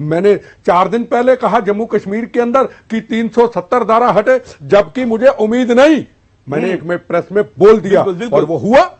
मैंने चार दिन पहले कहा जम्मू कश्मीर के अंदर कि 370 धारा हटे जबकि मुझे उम्मीद नहीं मैंने हम्म। एक में प्रेस में बोल दिया दिल्कुल, दिल्कुल। और वो हुआ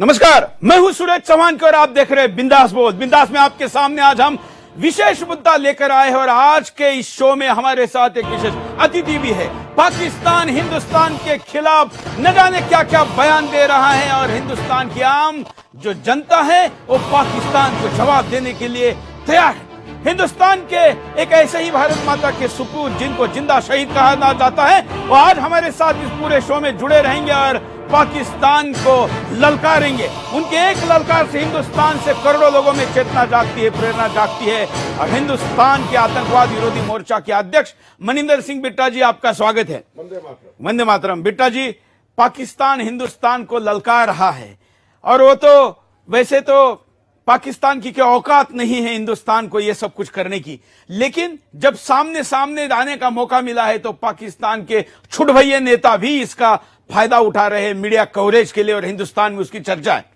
नमस्कार मैं हूं सुरेश चौहान की और आप देख रहे हैं बिंदास बोल बिंदास में आपके सामने आज हम विशेष मुद्दा लेकर आए हैं और आज के इस शो में हमारे साथ एक विशेष अतिथि भी है पाकिस्तान हिंदुस्तान के खिलाफ न जाने क्या क्या बयान दे रहा है और हिंदुस्तान की आम जो जनता है वो पाकिस्तान को जवाब देने के लिए तैयार है हिंदुस्तान के एक ऐसे ही भारत माता के सुपूत जिनको जिंदा शहीद कहा जाता है वो आज हमारे साथ इस पूरे शो में जुड़े रहेंगे और पाकिस्तान को ललकारेंगे उनके एक ललकार से हिंदुस्तान से करोड़ों लोगों में चेतना जागती है प्रेरणा जागती है और हिंदुस्तान के आतंकवाद विरोधी मोर्चा के अध्यक्ष मनिंदर सिंह बिट्टा जी आपका स्वागत है वंदे मातरम बिट्टा जी पाकिस्तान हिंदुस्तान को ललकार रहा है और वो तो वैसे तो पाकिस्तान की क्या औकात नहीं है हिंदुस्तान को ये सब कुछ करने की लेकिन जब सामने सामने आने का मौका मिला है तो पाकिस्तान के छुटभैये नेता भी इसका फायदा उठा रहे हैं मीडिया कवरेज के लिए और हिंदुस्तान में उसकी चर्चा है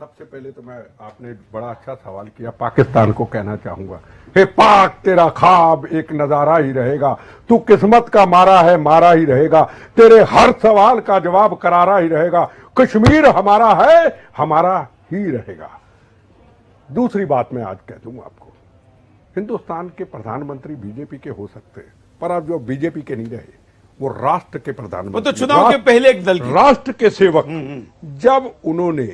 सबसे पहले तो मैं आपने बड़ा अच्छा सवाल किया पाकिस्तान को कहना चाहूंगा हे पाक तेरा खाब एक नजारा ही रहेगा तू किस्मत का मारा है मारा ही रहेगा तेरे हर सवाल का जवाब करारा ही रहेगा कश्मीर हमारा है हमारा ही रहेगा दूसरी बात मैं आज कह दूंगा आपको हिंदुस्तान के प्रधानमंत्री बीजेपी के हो सकते हैं पर अब जो बीजेपी के नहीं रहे वो राष्ट्र के प्रधानमंत्री तो चुनाव के पहले एक दल राष्ट्र के सेवक हम्म, हम्म। जब उन्होंने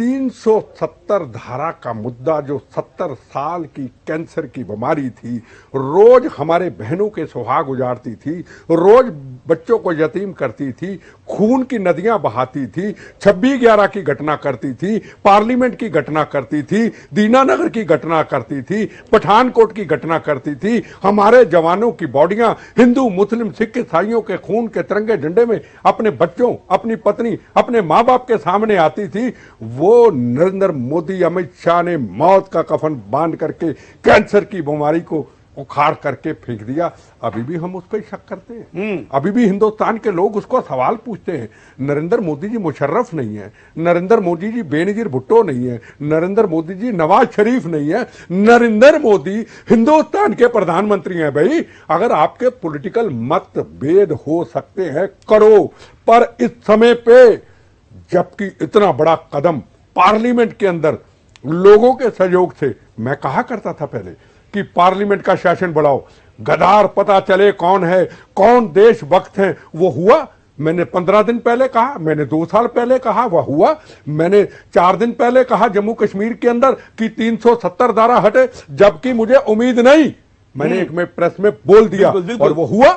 370 धारा का मुद्दा जो 70 साल की कैंसर की बीमारी थी रोज हमारे बहनों के सुहाग उजाड़ती थी रोज बच्चों को यतीम करती थी खून की नदियां बहाती थी छब्बीस ग्यारह की घटना करती थी पार्लियामेंट की घटना करती थी दीनानगर की घटना करती थी पठानकोट की घटना करती थी हमारे जवानों की बॉडियां हिंदू मुस्लिम सिख ईसाइयों के खून के तिरंगे झंडे में अपने बच्चों अपनी पत्नी अपने माँ बाप के सामने आती थी वो नरेंद्र मोदी अमित शाह ने मौत का कफन बांध करके कैंसर की बीमारी को उखाड़ करके फेंक दिया अभी भी हम उस पर शक करते हैं हम्म। अभी भी हिंदुस्तान के लोग उसको सवाल पूछते हैं नरेंद्र मोदी जी मुशर्रफ नहीं है नरेंद्र मोदी जी बेनजीर भुट्टो नहीं है नरेंद्र मोदी जी नवाज शरीफ नहीं है नरेंद्र मोदी हिंदुस्तान के प्रधानमंत्री हैं भाई अगर आपके पॉलिटिकल मतभेद हो सकते हैं करो पर इस समय पे जबकि इतना बड़ा कदम पार्लियामेंट के अंदर लोगों के सहयोग से मैं कहा करता था पहले कि पार्लियामेंट का शासन बढ़ाओ गदार पता चले कौन है कौन देशभक्त है वो हुआ मैंने पंद्रह दिन पहले कहा मैंने दो साल पहले कहा वह हुआ मैंने चार दिन पहले कहा जम्मू कश्मीर के अंदर कि 370 धारा हटे जबकि मुझे उम्मीद नहीं मैंने हम्म। एक में प्रेस में बोल दिया बिल्कुल, बिल्कुल। और वो हुआ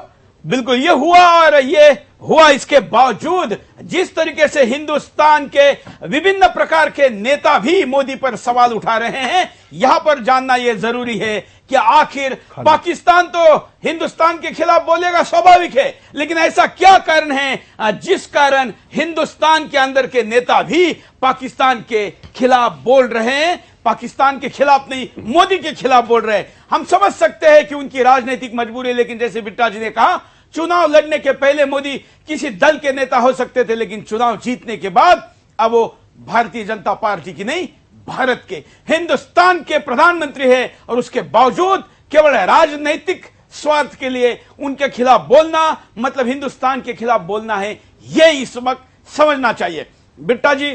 बिल्कुल ये हुआ और ये हुआ इसके बावजूद जिस तरीके से हिंदुस्तान के विभिन्न प्रकार के नेता भी मोदी पर सवाल उठा रहे हैं यहां पर जानना यह जरूरी है कि आखिर पाकिस्तान तो हिंदुस्तान के खिलाफ बोलेगा स्वाभाविक है लेकिन ऐसा क्या कारण है जिस कारण हिंदुस्तान के अंदर के नेता भी पाकिस्तान के खिलाफ बोल रहे हैं पाकिस्तान के खिलाफ नहीं मोदी के खिलाफ बोल रहे हैं हम समझ सकते हैं कि उनकी राजनीतिक मजबूरी लेकिन जैसे बिट्टा जी ने कहा चुनाव लड़ने के पहले मोदी किसी दल के नेता हो सकते थे लेकिन चुनाव जीतने के बाद अब वो भारतीय जनता पार्टी की नहीं भारत के हिंदुस्तान के प्रधानमंत्री है और उसके बावजूद केवल राजनीतिक स्वार्थ के लिए उनके खिलाफ बोलना मतलब हिंदुस्तान के खिलाफ बोलना है यह इस वक्त समझना चाहिए बिट्टा जी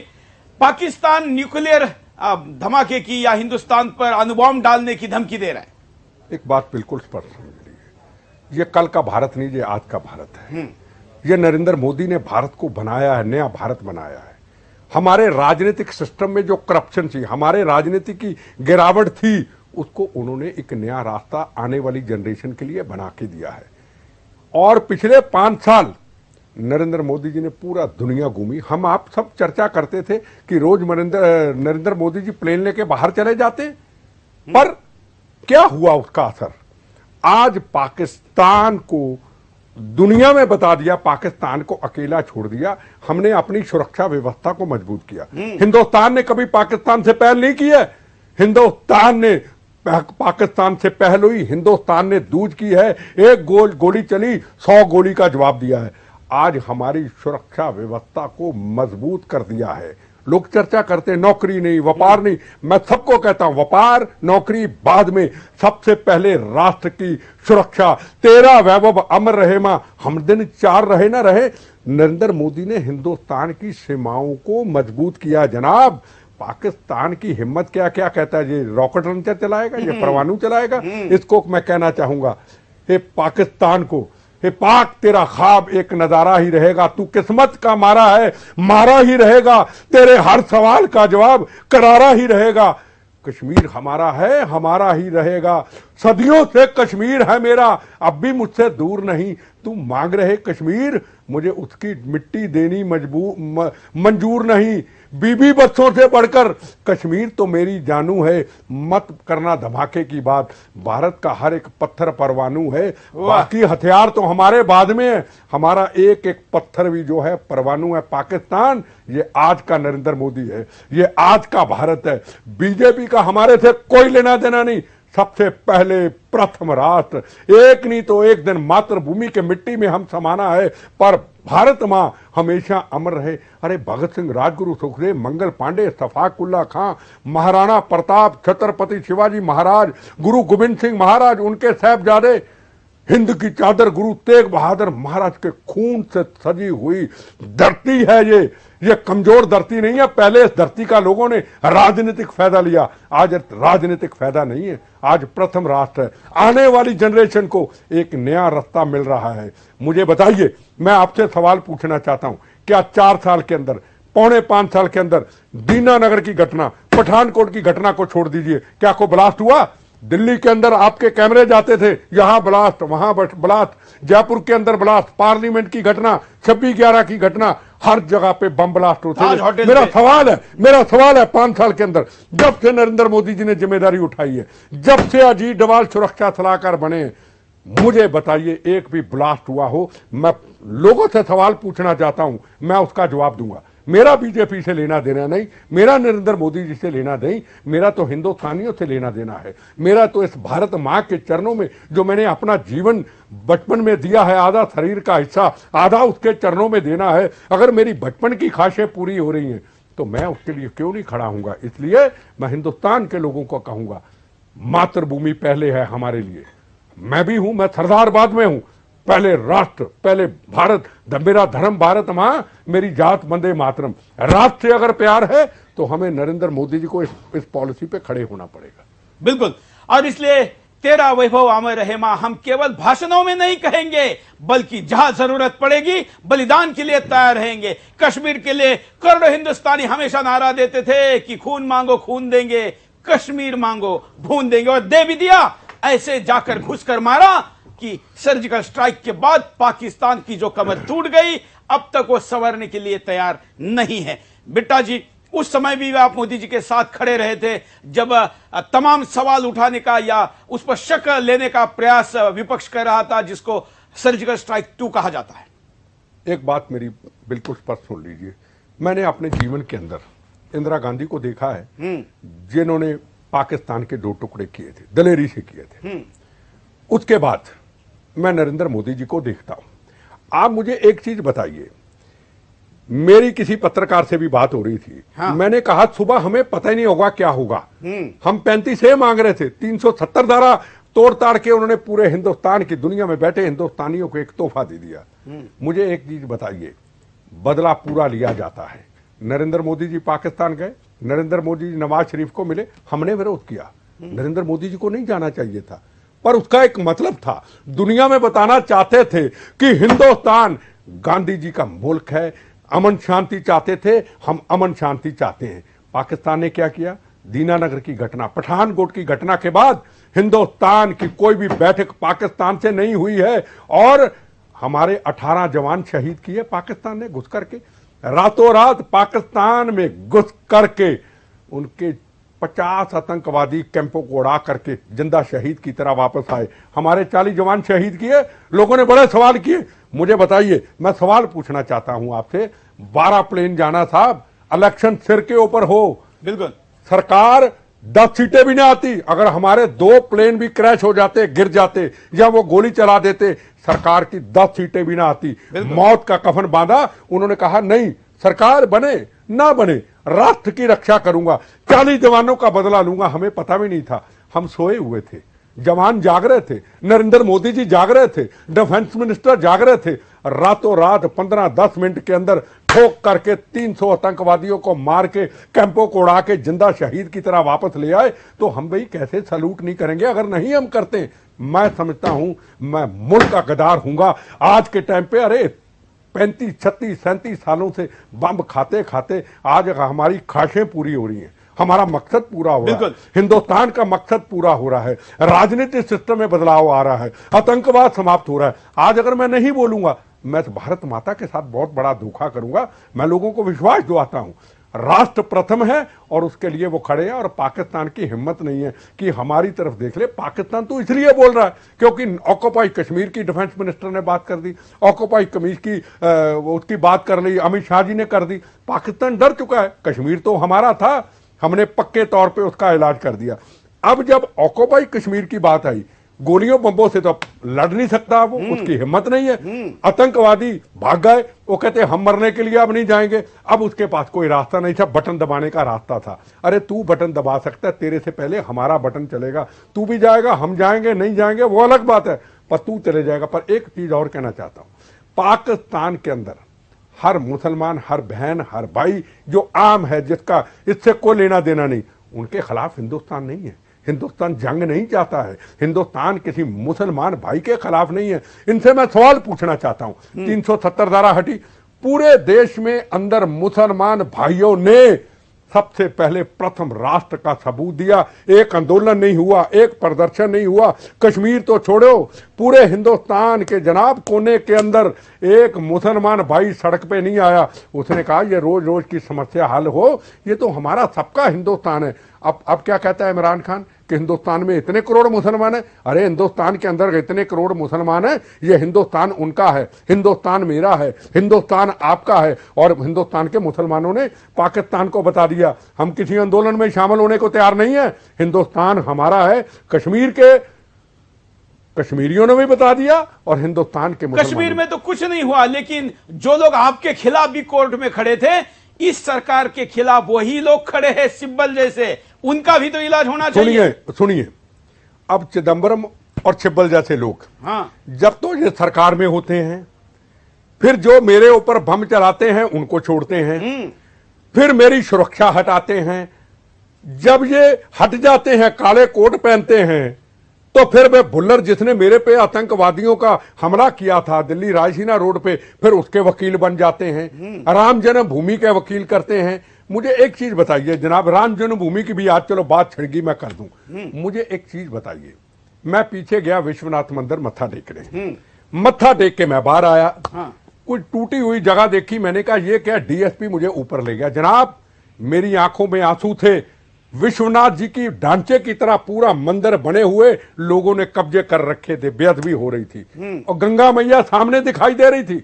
पाकिस्तान न्यूक्लियर धमाके की या हिंदुस्तान पर अनुबॉम डालने की धमकी दे रहा है एक बात बिल्कुल स्पष्ट है ये कल का भारत नहीं ये आज का भारत है हम्म। ये नरेंद्र मोदी ने भारत को बनाया है नया भारत बनाया है हमारे राजनीतिक सिस्टम में जो करप्शन थी हमारे राजनीति की गिरावट थी उसको उन्होंने एक नया रास्ता आने वाली जनरेशन के लिए बना के दिया है और पिछले पांच साल नरेंद्र मोदी जी ने पूरा दुनिया घूमी हम आप सब चर्चा करते थे कि रोज नरेंद्र नरेंद्र मोदी जी प्लेन लेके बाहर चले जाते हम्म। पर क्या हुआ उसका असर आज पाकिस्तान को दुनिया में बता दिया पाकिस्तान को अकेला छोड़ दिया हमने अपनी सुरक्षा व्यवस्था को मजबूत किया हम्म। हिंदुस्तान ने कभी पाकिस्तान से पहल नहीं किया है हिंदुस्तान ने पाकिस्तान से पहल हुई हिंदुस्तान ने दूज की है एक गोल गोली चली सौ गोली का जवाब दिया है आज हमारी सुरक्षा व्यवस्था को मजबूत कर दिया है लोग चर्चा करते हैं नौकरी नहीं व्यापार नहीं मैं सबको कहता हूं व्यापार नौकरी बाद में सबसे पहले राष्ट्र की सुरक्षा तेरा वैभव अमर रहे मां हम दिन चार रहे ना रहे नरेंद्र मोदी ने हिंदुस्तान की सीमाओं को मजबूत किया जनाब पाकिस्तान की हिम्मत क्या क्या कहता है ये रॉकेट लॉन्चर चलाएगा ये हम्म। परमाणु चलाएगा हम्म। इसको मैं कहना चाहूंगा ये पाकिस्तान को हे पाक तेरा ख्वाब एक नज़ारा ही रहेगा तू किस्मत का मारा है मारा ही रहेगा तेरे हर सवाल का जवाब करारा ही रहेगा कश्मीर हमारा है हमारा ही रहेगा सदियों से कश्मीर है मेरा अब भी मुझसे दूर नहीं तू मांग रहे कश्मीर मुझे उसकी मिट्टी देनी मजबूर मंजूर नहीं बीबी बच्चों से बढ़कर कश्मीर तो मेरी जानू है मत करना धमाके की बात भारत का हर एक पत्थर परवानू है बाकी हथियार तो हमारे बाद में है हमारा एक एक पत्थर भी जो है परवानू है पाकिस्तान ये आज का नरेंद्र मोदी है ये आज का भारत है बीजेपी का हमारे से कोई लेना देना नहीं सबसे पहले प्रथम राष्ट्र एक नहीं तो एक दिन मातृभूमि के मिट्टी में हम समाना है पर भारत माँ हमेशा अमर रहे अरे भगत सिंह राजगुरु सुखदेव मंगल पांडे सफाकुल्ला खां महाराणा प्रताप छत्रपति शिवाजी महाराज गुरु गोबिंद सिंह महाराज उनके साहबजादे हिंद की चादर गुरु तेग बहादुर महाराज के खून से सजी हुई धरती है ये ये कमजोर धरती नहीं है पहले इस धरती का लोगों ने राजनीतिक फायदा लिया आज राजनीतिक फायदा नहीं है आज प्रथम राष्ट्र है आने वाली जनरेशन को एक नया रास्ता मिल रहा है मुझे बताइए मैं आपसे सवाल पूछना चाहता हूं क्या चार साल के अंदर पौने पांच साल के अंदर दीनानगर की घटना पठानकोट की घटना को छोड़ दीजिए क्या को ब्लास्ट हुआ दिल्ली के अंदर आपके कैमरे जाते थे यहाँ ब्लास्ट वहां ब्लास्ट जयपुर के अंदर ब्लास्ट पार्लियामेंट की घटना छब्बीस ग्यारह की घटना हर जगह पे बम ब्लास्ट होते मेरा सवाल है मेरा सवाल है पांच साल के अंदर जब से नरेंद्र मोदी जी ने जिम्मेदारी उठाई है जब से अजीत डवाल सुरक्षा सलाहकार बने मुझे बताइए एक भी ब्लास्ट हुआ हो मैं लोगों से सवाल पूछना चाहता हूं मैं उसका जवाब दूंगा मेरा बीजेपी से लेना देना नहीं मेरा नरेंद्र मोदी जी से लेना नहीं मेरा तो हिंदुस्तानियों से लेना देना है मेरा तो इस भारत माँ के चरणों में जो मैंने अपना जीवन बचपन में दिया है आधा शरीर का हिस्सा आधा उसके चरणों में देना है अगर मेरी बचपन की ख्वाहिशें पूरी हो रही हैं तो मैं उसके लिए क्यों नहीं खड़ा हूँ इसलिए मैं हिंदुस्तान के लोगों को कहूँगा मातृभूमि पहले है हमारे लिए मैं भी हूँ मैं सरदार बाद में हूँ पहले राष्ट्र पहले भारत मेरा धर्म भारत मां मेरी जात बंदे मातरम राष्ट्र से अगर प्यार है तो हमें नरेंद्र मोदी जी को इस, इस पॉलिसी पे खड़े होना पड़ेगा बिल्कुल और इसलिए तेरा वैभव अमर रहे मां हम केवल भाषणों में नहीं कहेंगे बल्कि जहां जरूरत पड़ेगी बलिदान के लिए तैयार रहेंगे कश्मीर के लिए करोड़ों हिंदुस्तानी हमेशा नारा देते थे कि खून मांगो खून देंगे कश्मीर मांगो भून देंगे और दे भी दिया ऐसे जाकर घुस कर मारा की सर्जिकल स्ट्राइक के बाद पाकिस्तान की जो कमर टूट गई अब तक वो संवरने के लिए तैयार नहीं है बिट्टा जी उस समय भी आप मोदी जी के साथ खड़े रहे थे जब तमाम सवाल उठाने का या उस पर शक लेने का प्रयास विपक्ष कर रहा था जिसको सर्जिकल स्ट्राइक टू कहा जाता है एक बात मेरी बिल्कुल स्पष्ट सुन लीजिए मैंने अपने जीवन के अंदर इंदिरा गांधी को देखा है हम्म। जिन्होंने पाकिस्तान के दो टुकड़े किए थे दलेरी से किए थे हम्म। उसके बाद मैं नरेंद्र मोदी जी को देखता हूं आप मुझे एक चीज बताइए मेरी किसी पत्रकार से भी बात हो रही थी हाँ। मैंने कहा सुबह हमें पता ही नहीं होगा क्या होगा हम्म। हम पैंतीस मांग रहे थे तीन सौ सत्तर धारा तोड़ ताड़ के उन्होंने पूरे हिंदुस्तान की दुनिया में बैठे हिंदुस्तानियों को एक तोहफा दे दिया हम्म। मुझे एक चीज बताइए बदला पूरा लिया जाता है नरेंद्र मोदी जी पाकिस्तान गए नरेंद्र मोदी जी नवाज शरीफ को मिले हमने विरोध किया हम्म। नरेंद्र मोदी जी को नहीं जाना चाहिए था पर उसका एक मतलब था दुनिया में बताना चाहते थे कि हिंदुस्तान गांधी जी का मुल्क है अमन शांति चाहते थे हम अमन शांति चाहते हैं पाकिस्तान ने क्या किया दीनानगर की घटना पठानकोट की घटना के बाद हिंदुस्तान की कोई भी बैठक पाकिस्तान से नहीं हुई है और हमारे 18 जवान शहीद किए पाकिस्तान ने घुस करके रातों रात पाकिस्तान में घुस करके उनके पचास आतंकवादी कैंपों को उड़ा करके जिंदा शहीद की तरह वापस आए हमारे चालीस जवान शहीद किए लोगों ने बड़े सवाल किए मुझे बताइए मैं सवाल पूछना चाहता हूं आपसे बारह प्लेन जाना साहब इलेक्शन सिर के ऊपर हो बिल्कुल सरकार दस सीटें भी ना आती अगर हमारे दो प्लेन भी क्रैश हो जाते गिर जाते या वो गोली चला देते सरकार की दस सीटें भी ना आती मौत का कफन बांधा उन्होंने कहा नहीं सरकार बने ना बने राष्ट्र की रक्षा करूंगा चालीस जवानों का बदला लूंगा हमें पता भी नहीं था हम सोए हुए थे जवान जाग रहे थे नरेंद्र मोदी जी जाग रहे थे डिफेंस मिनिस्टर जाग रहे थे रातों रात पंद्रह दस मिनट के अंदर ठोक करके 300 आतंकवादियों को मार के कैंपों को उड़ा के जिंदा शहीद की तरह वापस ले आए तो हम भाई कैसे सलूट नहीं करेंगे अगर नहीं हम करते मैं समझता हूं मैं मुल्क का गदार हूंगा आज के टाइम पे अरे पैंतीस छत्तीस सैंतीस सालों से बम खाते खाते आज हमारी खाशें पूरी हो रही हैं हमारा मकसद पूरा हो रहा है हिंदुस्तान का मकसद पूरा हो रहा है राजनीतिक सिस्टम में बदलाव आ रहा है आतंकवाद समाप्त हो रहा है आज अगर मैं नहीं बोलूंगा मैं तो भारत माता के साथ बहुत बड़ा धोखा करूंगा मैं लोगों को विश्वास दुआता हूं राष्ट्र प्रथम है और उसके लिए वो खड़े हैं और पाकिस्तान की हिम्मत नहीं है कि हमारी तरफ देख ले पाकिस्तान तो इसलिए बोल रहा है क्योंकि ऑक्योपाई कश्मीर की डिफेंस मिनिस्टर ने बात कर दी ऑक्योपाई कमीज की आ, उसकी बात कर ली अमित शाह जी ने कर दी पाकिस्तान डर चुका है कश्मीर तो हमारा था हमने पक्के तौर पर उसका इलाज कर दिया अब जब ऑक्योपाई कश्मीर की बात आई गोलियों बम्बों से तो लड़ नहीं सकता वो हम्म। उसकी हिम्मत नहीं है हम्म। आतंकवादी भाग गए वो कहते हम मरने के लिए अब नहीं जाएंगे अब उसके पास कोई रास्ता नहीं था बटन दबाने का रास्ता था अरे तू बटन दबा सकता है तेरे से पहले हमारा बटन चलेगा तू भी जाएगा हम जाएंगे नहीं जाएंगे वो अलग बात है पर तू चले जाएगा पर एक चीज़ और कहना चाहता हूँ पाकिस्तान के अंदर हर मुसलमान हर बहन हर भाई जो आम है जिसका इससे कोई लेना देना नहीं उनके खिलाफ हिंदुस्तान नहीं है हिंदुस्तान जंग नहीं चाहता है हिंदुस्तान किसी मुसलमान भाई के खिलाफ नहीं है इनसे मैं सवाल पूछना चाहता हूं हम्म। तीन सौ सत्तर धारा हटी पूरे देश में अंदर मुसलमान भाइयों ने सबसे पहले प्रथम राष्ट्र का सबूत दिया एक आंदोलन नहीं हुआ एक प्रदर्शन नहीं हुआ कश्मीर तो छोड़ो पूरे हिंदुस्तान के जनाब कोने के अंदर एक मुसलमान भाई सड़क पे नहीं आया उसने कहा ये रोज रोज की समस्या हल हो ये तो हमारा सबका हिंदुस्तान है अब अब क्या कहता है इमरान खान कि हिंदुस्तान में इतने करोड़ मुसलमान हैं अरे हिंदुस्तान के अंदर इतने करोड़ मुसलमान हैं ये हिंदुस्तान उनका है हिंदुस्तान मेरा है हिंदुस्तान आपका है और हिंदुस्तान के मुसलमानों ने पाकिस्तान को बता दिया हम किसी आंदोलन में शामिल होने को तैयार नहीं है हिंदुस्तान हमारा है कश्मीर के कश्मीरियों ने भी बता दिया और हिंदुस्तान के कश्मीर में तो कुछ नहीं हुआ लेकिन जो लोग आपके खिलाफ भी कोर्ट में खड़े थे इस सरकार के खिलाफ वही लोग खड़े हैं सिब्बल जैसे उनका भी तो इलाज होना चाहिए सुनिए अब चिदम्बरम और छिब्बल जैसे लोग हाँ जब तो ये सरकार में होते हैं फिर जो मेरे ऊपर भम चलाते हैं उनको छोड़ते हैं हम्म। फिर मेरी सुरक्षा हटाते हैं जब ये हट जाते हैं काले कोट पहनते हैं तो फिर वे भुल्लर जिसने मेरे पे आतंकवादियों का हमला किया था दिल्ली रायसीना रोड पे फिर उसके वकील बन जाते हैं हम्म। राम जन्मभूमि के वकील करते हैं मुझे एक चीज बताइए जनाब राम जन्मभूमि की भी आज चलो बात गई मैं कर दूं मुझे एक चीज बताइए मैं पीछे गया विश्वनाथ मंदिर मत्था रहे हम्म। मत्था टेक के मैं बाहर आया हाँ। कुछ टूटी हुई जगह देखी मैंने कहा ये क्या डीएसपी मुझे ऊपर ले गया जनाब मेरी आंखों में आंसू थे विश्वनाथ जी की ढांचे की तरह पूरा मंदिर बने हुए लोगों ने कब्जे कर रखे थे बेहद भी हो रही थी हम्म। और गंगा मैया सामने दिखाई दे रही थी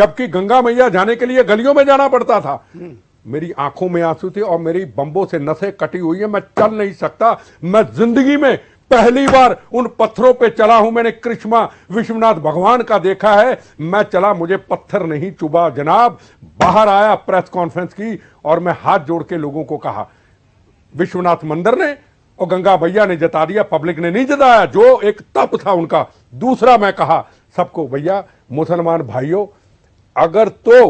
जबकि गंगा मैया जाने के लिए गलियों में जाना पड़ता था हम्म। मेरी आंखों में आंसू थे और मेरी बम्बों से नसें कटी हुई है मैं चल नहीं सकता मैं जिंदगी में पहली बार उन पत्थरों पे चला हूं मैंने कृष्णा विश्वनाथ भगवान का देखा है मैं चला मुझे पत्थर नहीं चुबा जनाब बाहर आया प्रेस कॉन्फ्रेंस की और मैं हाथ जोड़ के लोगों को कहा विश्वनाथ मंदिर ने और गंगा भैया ने जता दिया पब्लिक ने नहीं जताया जो एक तप था उनका दूसरा मैं कहा सबको भैया मुसलमान भाइयों अगर तो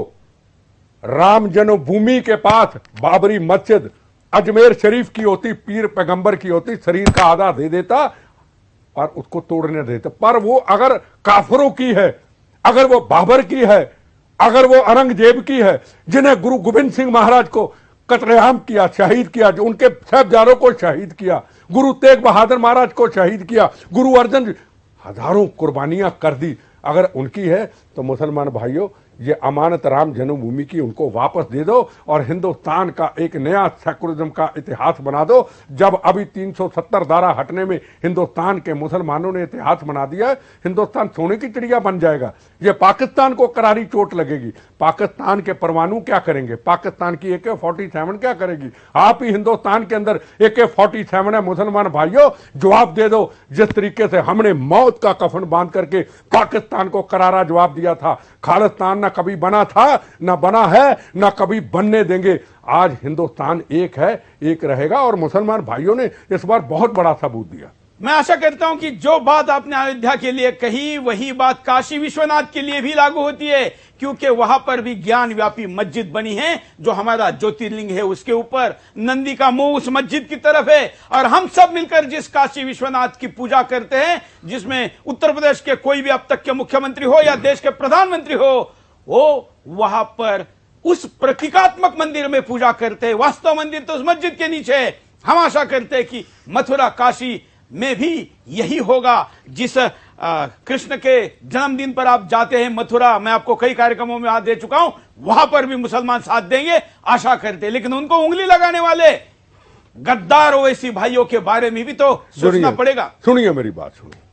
राम जन्मभूमि के पास बाबरी मस्जिद अजमेर शरीफ की होती पीर पैगंबर की होती शरीर का आधा दे देता और उसको तोड़ने देता पर वो अगर काफरों की है अगर वो बाबर की है अगर वो औरंगजेब की है जिन्हें गुरु गोविंद सिंह महाराज को कतलेआम किया शहीद किया जो उनके साहबजारों को शहीद किया गुरु तेग बहादुर महाराज को शहीद किया गुरु अर्जन हजारों कुर्बानियां कर दी अगर उनकी है तो मुसलमान भाइयों ये अमानत राम जन्मभूमि की उनको वापस दे दो और हिंदुस्तान का एक नया सेकुलरिज्म का इतिहास बना दो जब अभी 370 धारा हटने में हिंदुस्तान के मुसलमानों ने इतिहास बना दिया हिंदुस्तान सोने की चिड़िया बन जाएगा ये पाकिस्तान को करारी चोट लगेगी पाकिस्तान के परमाणु क्या करेंगे पाकिस्तान की ए के क्या करेगी आप ही हिंदुस्तान के अंदर ए के है मुसलमान भाइयों जवाब दे दो जिस तरीके से हमने मौत का कफन बांध करके पाकिस्तान को करारा जवाब दिया था खालिस्तान ने ना कभी बना था ना बना है ना कभी बनने देंगे आज हिंदुस्तान एक है एक रहेगा और मुसलमान भाइयों ने इस बार बहुत बड़ा सबूत दिया मैं आशा करता हूं कि जो बात आपने अयोध्या के लिए कही वही बात काशी विश्वनाथ के लिए भी लागू होती है क्योंकि वहां पर भी ज्ञान व्यापी मस्जिद बनी है जो हमारा ज्योतिर्लिंग है उसके ऊपर नंदी का मुंह उस मस्जिद की तरफ है और हम सब मिलकर जिस काशी विश्वनाथ की पूजा करते हैं जिसमें उत्तर प्रदेश के कोई भी अब तक के मुख्यमंत्री हो या देश के प्रधानमंत्री हो वो वहां पर उस प्रतीकात्मक मंदिर में पूजा करते हैं वास्तव मंदिर तो उस मस्जिद के नीचे है हम आशा करते हैं कि मथुरा काशी में भी यही होगा जिस कृष्ण के जन्मदिन पर आप जाते हैं मथुरा मैं आपको कई कार्यक्रमों में हाथ दे चुका हूं वहां पर भी मुसलमान साथ देंगे आशा करते हैं लेकिन उनको उंगली लगाने वाले गद्दार ओवैसी भाइयों के बारे में भी तो सोचना पड़ेगा सुनिए मेरी बात सुनिए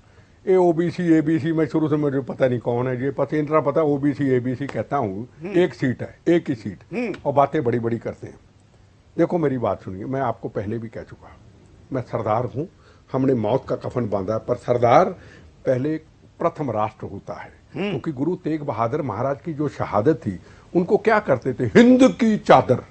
ये बी सी मैं शुरू से मुझे पता नहीं कौन है ये पता सी पता बी एबीसी कहता हूँ हम्म। एक सीट है एक ही सीट हम्म। और बातें बड़ी बड़ी करते हैं देखो मेरी बात सुनिए मैं आपको पहले भी कह चुका मैं सरदार हूँ हमने मौत का कफन बांधा पर सरदार पहले प्रथम राष्ट्र होता है हम्म। क्योंकि तो गुरु तेग बहादुर महाराज की जो शहादत थी उनको क्या करते थे हिंद की चादर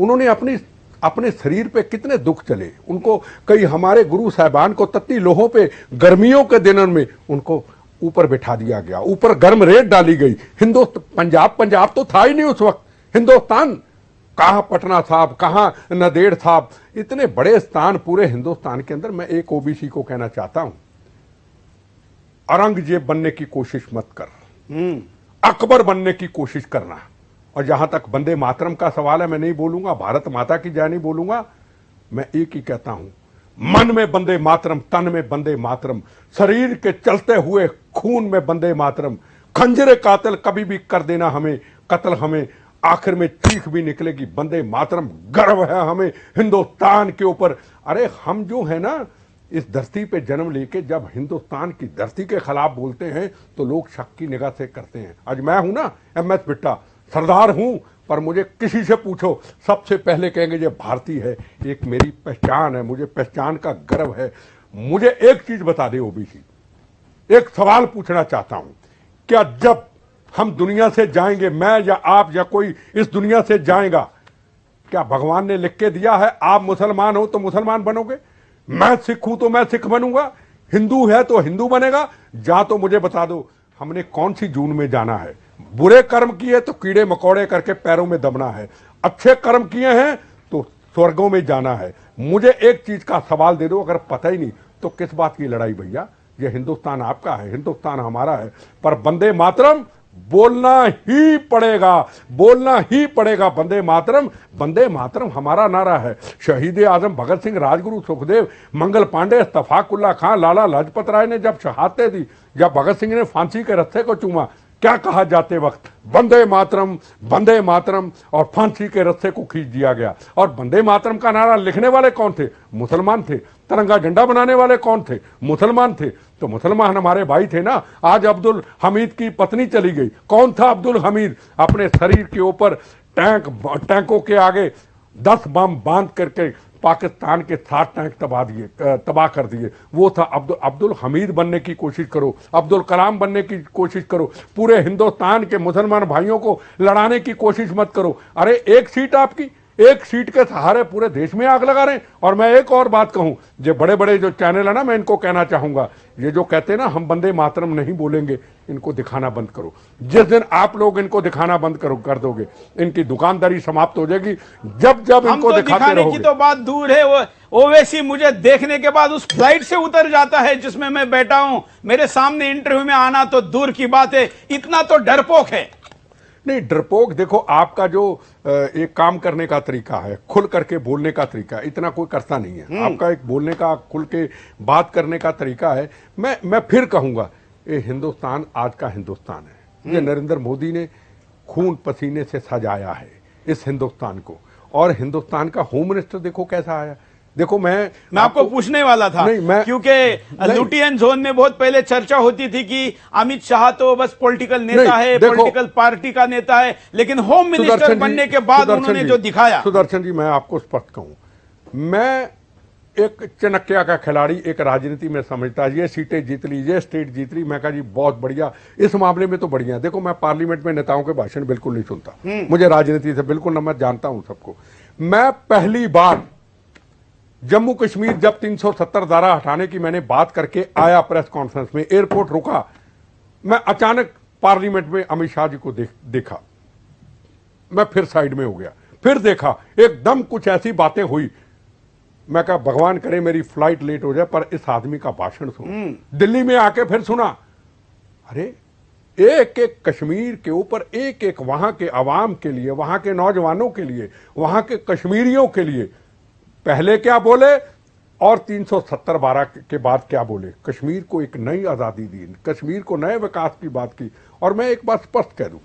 उन्होंने अपनी अपने शरीर पे कितने दुख चले उनको कई हमारे गुरु साहबान को तत्ती लोहों पे गर्मियों के दिनों में उनको ऊपर बिठा दिया गया ऊपर गर्म रेत डाली गई हिंदुस्त पंजाब पंजाब तो था ही नहीं उस वक्त हिंदुस्तान कहाँ पटना साहब कहाँ नदेड़ साहब इतने बड़े स्थान पूरे हिंदुस्तान के अंदर मैं एक ओबीसी को कहना चाहता हूं औरंगजेब बनने की कोशिश मत कर हम्म। अकबर बनने की कोशिश करना और जहां तक बंदे मातरम का सवाल है मैं नहीं बोलूंगा भारत माता की जय नहीं बोलूंगा मैं एक ही कहता हूं मन में बंदे मातरम तन में बंदे मातरम शरीर के चलते हुए खून में बंदे मातरम खंजरे कातल कभी भी कर देना हमें कत्ल हमें आखिर में चीख भी निकलेगी बंदे मातरम गर्व है हमें हिंदुस्तान के ऊपर अरे हम जो है ना इस धरती पे जन्म लेके जब हिंदुस्तान की धरती के खिलाफ बोलते हैं तो लोग शक की निगाह से करते हैं आज मैं हूं ना एम एस बिट्टा सरदार हूं पर मुझे किसी से पूछो सबसे पहले कहेंगे ये भारतीय है एक मेरी पहचान है मुझे पहचान का गर्व है मुझे एक चीज़ बता दे ओबीसी एक सवाल पूछना चाहता हूं क्या जब हम दुनिया से जाएंगे मैं या आप या कोई इस दुनिया से जाएगा क्या भगवान ने लिख के दिया है आप मुसलमान हो तो मुसलमान बनोगे मैं सिख हूं तो मैं सिख बनूंगा हिंदू है तो हिंदू बनेगा जा तो मुझे बता दो हमने कौन सी जून में जाना है बुरे कर्म किए तो कीड़े मकोड़े करके पैरों में दबना है अच्छे कर्म किए हैं तो स्वर्गों में जाना है मुझे एक चीज का सवाल दे दो अगर पता ही नहीं तो किस बात की लड़ाई भैया ये हिंदुस्तान आपका है हिंदुस्तान हमारा है पर बंदे मातरम बोलना ही पड़ेगा बोलना ही पड़ेगा बंदे मातरम बंदे मातरम हमारा नारा है शहीद आजम भगत सिंह राजगुरु सुखदेव मंगल पांडे इस्तफाकुल्ला खान लाला लाजपत राय ने जब शहादतें दी जब भगत सिंह ने फांसी के रस्ते को चूमा क्या कहा जाते वक्त बंदे मातरम बंदे मातरम और फांसी के रस्से को खींच दिया गया और बंदे मातरम का नारा लिखने वाले कौन थे मुसलमान थे तिरंगा झंडा बनाने वाले कौन थे मुसलमान थे तो मुसलमान हमारे भाई थे ना आज अब्दुल हमीद की पत्नी चली गई कौन था अब्दुल हमीद अपने शरीर के ऊपर टैंक टैंकों के आगे दस बम बांध करके पाकिस्तान के साथ टैंक तबाह दिए तबाह कर दिए वो था अब्दुल अब्दुल हमीद बनने की कोशिश करो अब्दुल कलाम बनने की कोशिश करो पूरे हिंदुस्तान के मुसलमान भाइयों को लड़ाने की कोशिश मत करो अरे एक सीट आपकी एक सीट के सहारे पूरे देश में आग लगा रहे हैं और मैं एक और बात कहूं जो बड़े बड़े जो चैनल है ना मैं इनको कहना चाहूंगा ये जो कहते हैं ना हम बंदे मातरम नहीं बोलेंगे इनको दिखाना बंद करो जिस दिन आप लोग इनको दिखाना बंद करो कर दोगे इनकी दुकानदारी समाप्त हो जाएगी जब जब इनको तो दिखाने रहोगे की तो बात दूर है वो ओवैसी मुझे देखने के बाद उस फ्लाइट से उतर जाता है जिसमें मैं बैठा हूं मेरे सामने इंटरव्यू में आना तो दूर की बात है इतना तो डरपोक है नहीं डरपोक देखो आपका जो एक काम करने का तरीका है खुल करके बोलने का तरीका है इतना कोई करता नहीं है हम्म। आपका एक बोलने का खुल के बात करने का तरीका है मैं मैं फिर कहूँगा ये हिंदुस्तान आज का हिंदुस्तान है ये हम्म। नरेंद्र मोदी ने खून पसीने से सजाया है इस हिंदुस्तान को और हिंदुस्तान का होम मिनिस्टर देखो कैसा आया देखो मैं मैं आपको, आपको पूछने वाला था क्योंकि लुटियन जोन में बहुत पहले चर्चा होती थी कि अमित शाह तो बस पॉलिटिकल नेता है पॉलिटिकल पार्टी का नेता है लेकिन होम मिनिस्टर बनने के बाद उन्होंने जो दिखाया सुदर्शन जी मैं आपको स्पष्ट कहूं मैं एक चनक्या का खिलाड़ी एक राजनीति में समझता ये सीटें जीत ली ये स्टेट जीत ली मैं कहा जी बहुत बढ़िया इस मामले में तो बढ़िया देखो मैं पार्लियामेंट में नेताओं के भाषण बिल्कुल नहीं सुनता हम्म। मुझे राजनीति से बिल्कुल न मैं जानता हूं सबको मैं पहली बार जम्मू कश्मीर जब 370 धारा हटाने की मैंने बात करके आया प्रेस कॉन्फ्रेंस में एयरपोर्ट रुका मैं अचानक पार्लियामेंट में अमित शाह जी को देख देखा मैं फिर साइड में हो गया फिर देखा एकदम कुछ ऐसी बातें हुई मैं कहा भगवान करे मेरी फ्लाइट लेट हो जाए पर इस आदमी का भाषण सुन हम्म। दिल्ली में आके फिर सुना अरे एक एक कश्मीर के ऊपर एक एक वहां के आवाम के लिए वहां के नौजवानों के लिए वहां के कश्मीरियों के लिए पहले क्या बोले और 370 बारह के बाद क्या बोले कश्मीर को एक नई आज़ादी दी कश्मीर को नए विकास की बात की और मैं एक बात स्पष्ट कह दू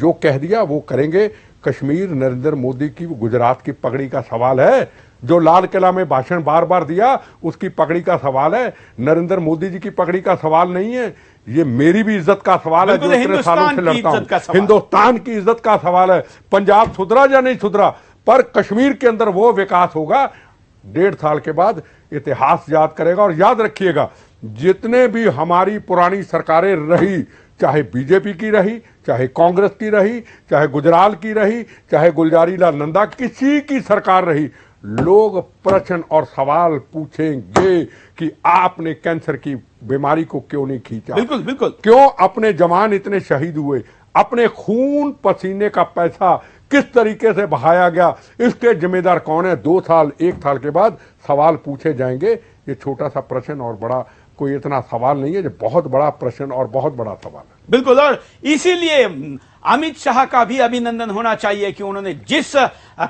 जो कह दिया वो करेंगे कश्मीर नरेंद्र मोदी की गुजरात की पगड़ी का सवाल है जो लाल किला में भाषण बार बार दिया उसकी पगड़ी का सवाल है नरेंद्र मोदी जी की पगड़ी का सवाल नहीं है ये मेरी भी इज्जत का सवाल है जो इतने सालों से लड़ता हूँ हिंदुस्तान की इज्जत का सवाल है पंजाब सुधरा या नहीं सुधरा पर कश्मीर के अंदर वो विकास होगा डेढ़ साल के बाद इतिहास याद करेगा और याद रखिएगा जितने भी हमारी पुरानी सरकारें रही चाहे बीजेपी की रही चाहे कांग्रेस की रही चाहे गुजराल की रही चाहे गुलजारी लाल नंदा किसी की सरकार रही लोग प्रश्न और सवाल पूछेंगे कि आपने कैंसर की बीमारी को क्यों नहीं खींचा बिल्कुल बिल्कुल क्यों अपने जवान इतने शहीद हुए अपने खून पसीने का पैसा किस तरीके से बहाया गया इसके जिम्मेदार कौन है दो साल एक साल के बाद सवाल पूछे जाएंगे ये छोटा सा प्रश्न और बड़ा कोई इतना सवाल नहीं है जो बहुत बड़ा प्रश्न और बहुत बड़ा सवाल है बिल्कुल और इसीलिए अमित शाह का भी अभिनंदन होना चाहिए कि उन्होंने जिस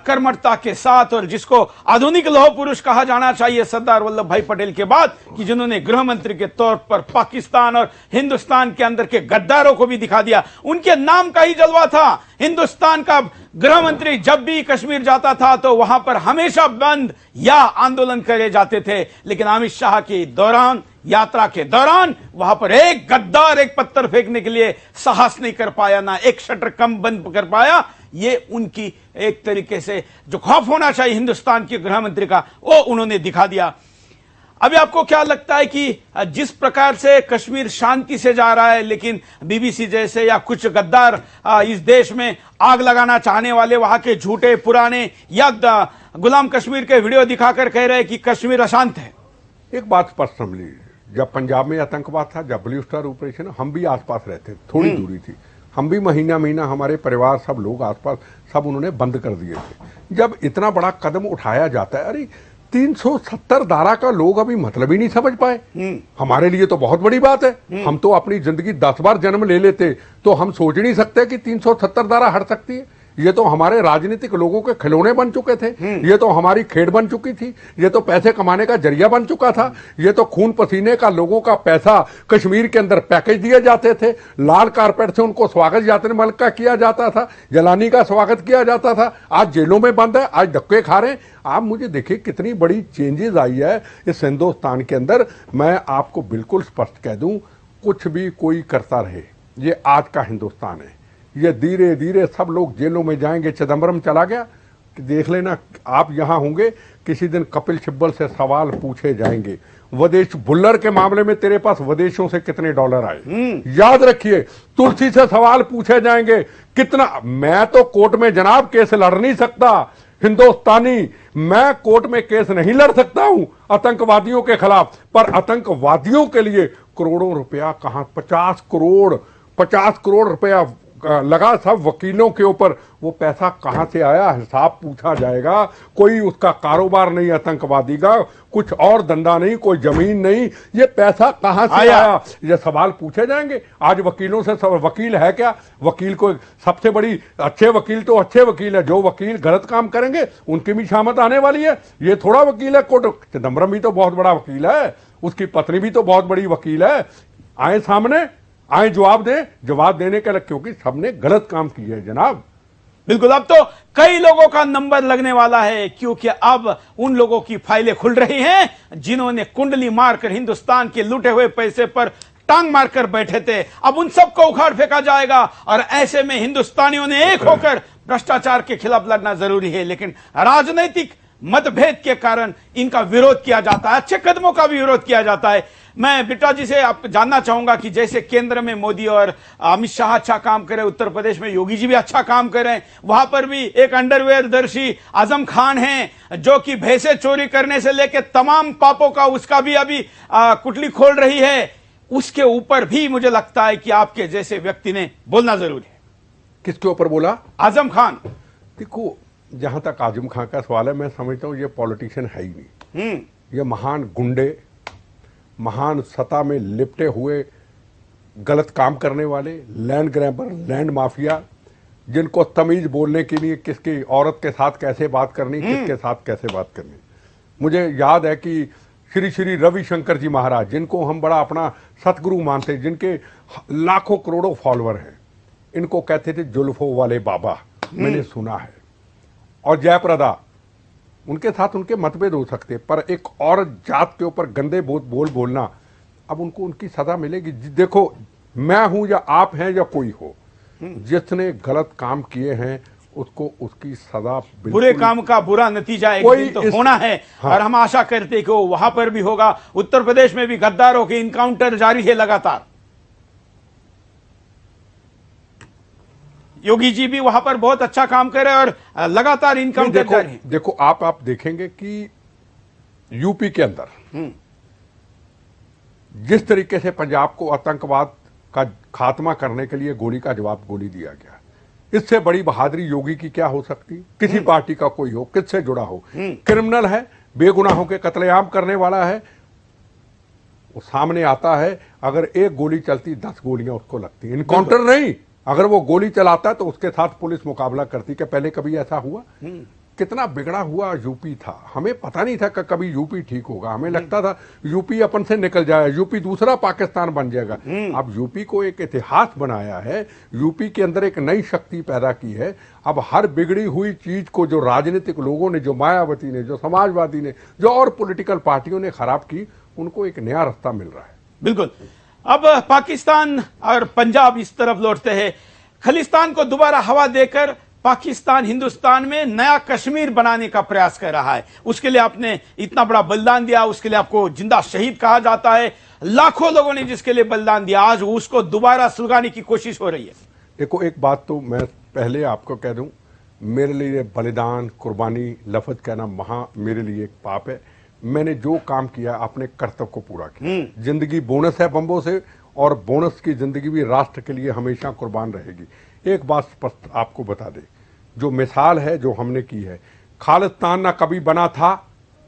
कर्मठता के साथ और जिसको आधुनिक लौह पुरुष कहा जाना चाहिए सरदार वल्लभ भाई पटेल के बाद कि जिन्होंने गृह मंत्री के तौर पर पाकिस्तान और हिंदुस्तान के अंदर के गद्दारों को भी दिखा दिया उनके नाम का ही जलवा था हिंदुस्तान का गृह मंत्री जब भी कश्मीर जाता था तो वहां पर हमेशा बंद या आंदोलन करे जाते थे लेकिन अमित शाह के दौरान यात्रा के दौरान वहां पर एक गद्दार एक पत्थर फेंकने के लिए साहस नहीं कर पाया ना एक शटर कम बंद कर पाया ये उनकी एक तरीके से जो खौफ होना चाहिए हिंदुस्तान के गृह मंत्री का वो उन्होंने दिखा दिया अभी आपको क्या लगता है कि जिस प्रकार से कश्मीर शांति से जा रहा है लेकिन बीबीसी जैसे या कुछ गद्दार इस देश में आग लगाना चाहने वाले वहां के झूठे पुराने या गुलाम कश्मीर के वीडियो दिखाकर कह रहे हैं कि कश्मीर अशांत है एक बात समझ लीजिए जब पंजाब में आतंकवाद था जब ब्लू स्टार ऑपरेशन हम भी आसपास रहते थोड़ी हम्म। दूरी थी हम भी महीना महीना हमारे परिवार सब लोग आसपास सब उन्होंने बंद कर दिए थे जब इतना बड़ा कदम उठाया जाता है अरे 370 धारा का लोग अभी मतलब ही नहीं समझ पाए हम्म। हमारे लिए तो बहुत बड़ी बात है हम्म। हम तो अपनी जिंदगी दस बार जन्म ले लेते तो हम सोच नहीं सकते कि 370 धारा हट सकती है ये तो हमारे राजनीतिक लोगों के खिलौने बन चुके थे हम्म। ये तो हमारी खेड़ बन चुकी थी ये तो पैसे कमाने का जरिया बन चुका था ये तो खून पसीने का लोगों का पैसा कश्मीर के अंदर पैकेज दिए जाते थे लाल कारपेट से उनको स्वागत यात्रा मल का किया जाता था जलानी का स्वागत किया जाता था आज जेलों में बंद है आज धक्के खा रहे हैं आप मुझे देखिए कितनी बड़ी चेंजेस आई है इस हिंदुस्तान के अंदर मैं आपको बिल्कुल स्पष्ट कह दूं कुछ भी कोई करता रहे ये आज का हिंदुस्तान है ये धीरे धीरे सब लोग जेलों में जाएंगे चिदम्बरम चला गया कि देख लेना आप यहाँ होंगे किसी दिन कपिल सिब्बल से सवाल पूछे जाएंगे वदेश भुल्लर के मामले में तेरे पास वदेशों से कितने डॉलर आए हम्म। याद रखिए तुलसी से सवाल पूछे जाएंगे कितना मैं तो कोर्ट में जनाब केस लड़ नहीं सकता हिंदुस्तानी मैं कोर्ट में केस नहीं लड़ सकता हूं आतंकवादियों के खिलाफ पर आतंकवादियों के लिए करोड़ों रुपया कहा पचास करोड़ पचास करोड़ रुपया लगा सब वकीलों के ऊपर वो पैसा कहाँ से आया हिसाब पूछा जाएगा कोई उसका कारोबार नहीं आतंकवादी का कुछ और धंधा नहीं कोई जमीन नहीं ये पैसा कहाँ से आया, आया? ये सवाल पूछे जाएंगे आज वकीलों से सब वकील है क्या वकील को सबसे बड़ी अच्छे वकील तो अच्छे वकील है जो वकील गलत काम करेंगे उनकी भी शामत आने वाली है ये थोड़ा वकील है कोर्ट चिदम्बरम भी तो बहुत बड़ा वकील है उसकी पत्नी भी तो बहुत बड़ी वकील है आए सामने आए जवाब दें जवाब देने का क्योंकि सबने गलत काम किया है जनाब बिल्कुल अब तो कई लोगों का नंबर लगने वाला है क्योंकि अब उन लोगों की फाइलें खुल रही हैं जिन्होंने कुंडली मारकर हिंदुस्तान के लुटे हुए पैसे पर टांग मारकर बैठे थे अब उन सबको उखाड़ फेंका जाएगा और ऐसे में हिंदुस्तानियों ने एक होकर भ्रष्टाचार के खिलाफ लड़ना जरूरी है लेकिन राजनीतिक मतभेद के कारण इनका विरोध किया जाता है अच्छे कदमों का भी विरोध किया जाता है मैं बिट्टा जी से आप जानना चाहूंगा कि जैसे केंद्र में मोदी और अमित शाह अच्छा काम करे उत्तर प्रदेश में योगी जी भी अच्छा काम कर रहे हैं वहां पर भी एक अंडरवेयर दर्शी आजम खान हैं जो कि भैंसे चोरी करने से लेकर तमाम पापों का उसका भी अभी कुटली खोल रही है उसके ऊपर भी मुझे लगता है कि आपके जैसे व्यक्ति ने बोलना जरूरी है किसके ऊपर बोला आजम खान देखो जहां तक आजम खान का सवाल है मैं समझता हूँ ये पॉलिटिशियन है ही नहीं हम्म। ये महान गुंडे महान सत्ता में लिपटे हुए गलत काम करने वाले लैंड ग्रैबर लैंड माफिया जिनको तमीज बोलने के लिए किसकी औरत के साथ कैसे बात करनी हम्म। किसके साथ कैसे बात करनी मुझे याद है कि श्री श्री रविशंकर जी महाराज जिनको हम बड़ा अपना सतगुरु मानते जिनके लाखों करोड़ों फॉलोअर हैं इनको कहते थे जुल्फों वाले बाबा हम्म। मैंने सुना है और जयप्रदा उनके साथ उनके मतभेद हो सकते पर एक और जात के ऊपर गंदे बहुत बोल बोलना अब उनको उनकी सजा मिलेगी देखो मैं हूं या आप हैं या कोई हो हम्म। जिसने गलत काम किए हैं उसको उसकी सजा बुरे काम का बुरा नतीजा एक दिन तो इस... होना है हाँ। और हम आशा करते कि वो वहां पर भी होगा उत्तर प्रदेश में भी गद्दारों के इनकाउंटर जारी है लगातार योगी जी भी वहां पर बहुत अच्छा काम कर रहे हैं और लगातार इनकम देखो रहे हैं। देखो आप आप देखेंगे कि यूपी के अंदर हम्म। जिस तरीके से पंजाब को आतंकवाद का खात्मा करने के लिए गोली का जवाब गोली दिया गया इससे बड़ी बहादुरी योगी की क्या हो सकती किसी हम्म। पार्टी का कोई हो किससे जुड़ा हो हम्म। क्रिमिनल है बेगुनाहों के कत्लेआम करने वाला है वो सामने आता है अगर एक गोली चलती दस गोलियां उसको लगती इनकाउंटर नहीं अगर वो गोली चलाता तो उसके साथ पुलिस मुकाबला करती कि पहले कभी ऐसा हुआ हम्म। कितना बिगड़ा हुआ यूपी था हमें पता नहीं था कि कभी यूपी ठीक होगा हमें हम्म। लगता था यूपी अपन से निकल जाए यूपी दूसरा पाकिस्तान बन जाएगा हम्म। अब यूपी को एक इतिहास बनाया है यूपी के अंदर एक नई शक्ति पैदा की है अब हर बिगड़ी हुई चीज को जो राजनीतिक लोगों ने जो मायावती ने जो समाजवादी ने जो और पोलिटिकल पार्टियों ने खराब की उनको एक नया रास्ता मिल रहा है बिल्कुल अब पाकिस्तान और पंजाब इस तरफ लौटते हैं खलिस्तान को दोबारा हवा देकर पाकिस्तान हिंदुस्तान में नया कश्मीर बनाने का प्रयास कर रहा है उसके लिए आपने इतना बड़ा बलिदान दिया उसके लिए आपको जिंदा शहीद कहा जाता है लाखों लोगों ने जिसके लिए बलिदान दिया आज उसको दोबारा सुलगाने की कोशिश हो रही है देखो एक बात तो मैं पहले आपको कह दूं मेरे लिए बलिदान कुर्बानी लफज कहना महा मेरे लिए एक पाप है मैंने जो काम किया अपने कर्तव्य को पूरा किया हम्म। जिंदगी बोनस है बम्बो से और बोनस की जिंदगी भी राष्ट्र के लिए हमेशा कुर्बान रहेगी एक बात स्पष्ट आपको बता दे जो मिसाल है जो हमने की है खालिस्तान ना कभी बना था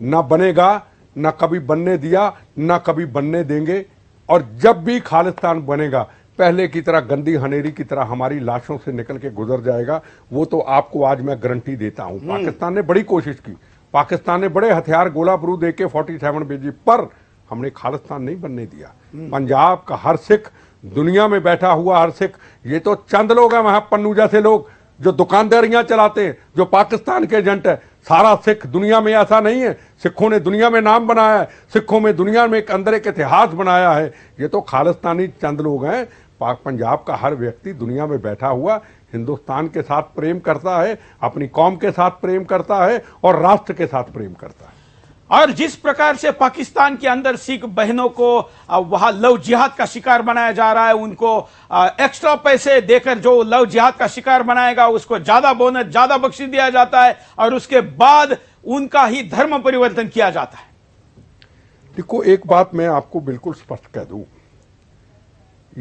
ना बनेगा ना कभी बनने दिया ना कभी बनने देंगे और जब भी खालिस्तान बनेगा पहले की तरह गंदी हनेरी की तरह हमारी लाशों से निकल के गुजर जाएगा वो तो आपको आज मैं गारंटी देता हूं हम्म। पाकिस्तान ने बड़ी कोशिश की पाकिस्तान ने बड़े हथियार गोला बरू दे के फोर्टी सेवन भेजी पर हमने खालिस्तान नहीं बनने दिया हम्म। पंजाब का हर सिख दुनिया में बैठा हुआ हर सिख ये तो चंद लोग हैं वहाँ पन्नू जैसे लोग जो दुकानदारियां चलाते हैं जो पाकिस्तान के एजेंट है सारा सिख दुनिया में ऐसा नहीं है सिखों ने दुनिया में नाम बनाया है सिखों में दुनिया में एक अंदर एक इतिहास बनाया है ये तो खालिस्तानी चंद लोग हैं पंजाब का हर व्यक्ति दुनिया में बैठा हुआ हिंदुस्तान के साथ प्रेम करता है अपनी कौम के साथ प्रेम करता है और राष्ट्र के साथ प्रेम करता है और जिस प्रकार से पाकिस्तान के अंदर सिख बहनों को वहां लव जिहाद का शिकार बनाया जा रहा है उनको एक्स्ट्रा पैसे देकर जो लव जिहाद का शिकार बनाएगा उसको ज्यादा बोनस ज्यादा बख्शी दिया जाता है और उसके बाद उनका ही धर्म परिवर्तन किया जाता है देखो एक बात मैं आपको बिल्कुल स्पष्ट कह दू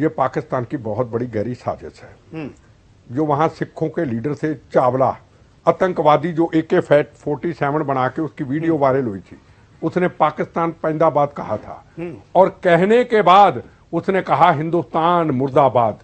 ये पाकिस्तान की बहुत बड़ी गहरी साजिश है हम्म। जो वहाँ सिखों के लीडर थे चावला आतंकवादी जो ए के फैट फोर्टी सेवन बना के उसकी वीडियो हम्म। वायरल हुई थी उसने पाकिस्तान पैंदाबाद कहा था हम्म। और कहने के बाद उसने कहा हिंदुस्तान मुर्दाबाद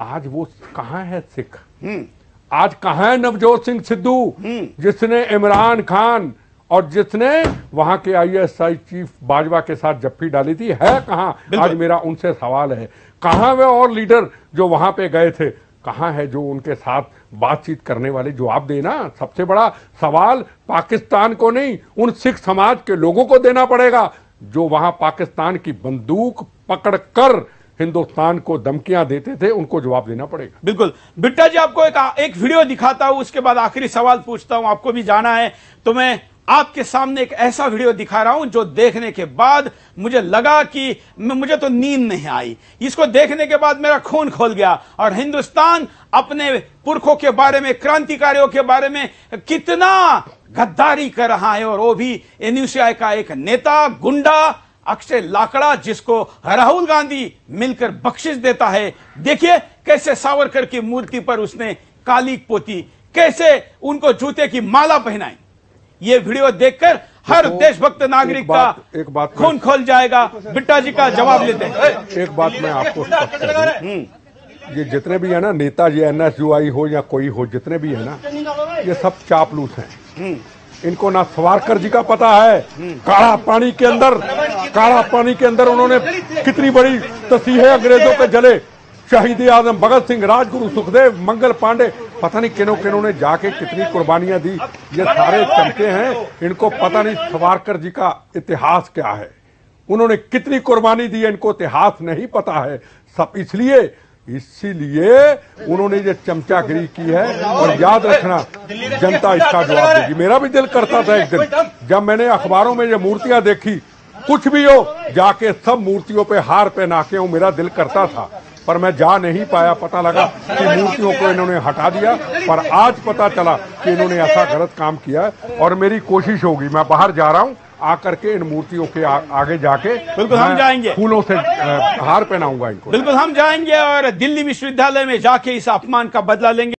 आज वो कहाँ है सिख हम्म। आज कहा है नवजोत सिंह सिद्धू जिसने इमरान खान और जिसने वहां के आईएसआई चीफ बाजवा के साथ जफ्फी डाली थी है कहा आज मेरा उनसे सवाल है कहा वे और लीडर जो वहां पे गए थे कहाँ है जो उनके साथ बातचीत करने वाले जवाब देना सबसे बड़ा सवाल पाकिस्तान को नहीं उन सिख समाज के लोगों को देना पड़ेगा जो वहां पाकिस्तान की बंदूक पकड़कर हिंदुस्तान को धमकियां देते थे उनको जवाब देना पड़ेगा बिल्कुल बिट्टा जी आपको एक एक वीडियो दिखाता हूं उसके बाद आखिरी सवाल पूछता हूं आपको भी जाना है तो मैं आपके सामने एक ऐसा वीडियो दिखा रहा हूं जो देखने के बाद मुझे लगा कि मुझे तो नींद नहीं आई इसको देखने के बाद मेरा खून खोल गया और हिंदुस्तान अपने पुरखों के बारे में क्रांतिकारियों के बारे में कितना गद्दारी कर रहा है और वो भी एन का एक नेता गुंडा अक्षय लाकड़ा जिसको राहुल गांधी मिलकर बख्शिश देता है देखिए कैसे सावरकर की मूर्ति पर उसने काली पोती कैसे उनको जूते की माला पहनाई ये वीडियो देखकर हर तो देशभक्त नागरिक का एक बात खून खोल जाएगा बिट्टा जी का जवाब लेते हैं एक बात मैं आपको ये जितने भी है ना नेता जी एन हो या कोई हो जितने भी है ना ये सब चापलूस हैं इनको ना सवारकर जी का पता है काला पानी के अंदर काला पानी के अंदर उन्होंने कितनी बड़ी तसीहे अंग्रेजों के जले शहीद आजम भगत सिंह राजगुरु सुखदेव मंगल पांडे पता नहीं किनों किनों ने जाके कितनी कुर्बानियां दी ये सारे चमके हैं इनको पता नहीं सवारकर जी का इतिहास क्या है उन्होंने कितनी कुर्बानी दी है इनको इतिहास नहीं पता है सब इसलिए इसीलिए उन्होंने ये चमचागिरी की है और याद रखना जनता इसका जवाब देगी मेरा भी दिल करता था एक दिन जब मैंने अखबारों में ये मूर्तियां देखी कुछ भी हो जाके सब मूर्तियों पे हार पहना के हूं मेरा दिल करता था पर मैं जा नहीं पाया पता लगा कि मूर्तियों को इन्होंने हटा दिया पर आज पता चला कि इन्होंने ऐसा गलत काम किया और मेरी कोशिश होगी मैं बाहर जा रहा हूँ आकर के इन मूर्तियों के आ, आगे जाके बिल्कुल हम जाएंगे फूलों से हार पहनाऊंगा इनको बिल्कुल हम जाएंगे और दिल्ली विश्वविद्यालय में जाके इस अपमान का बदला लेंगे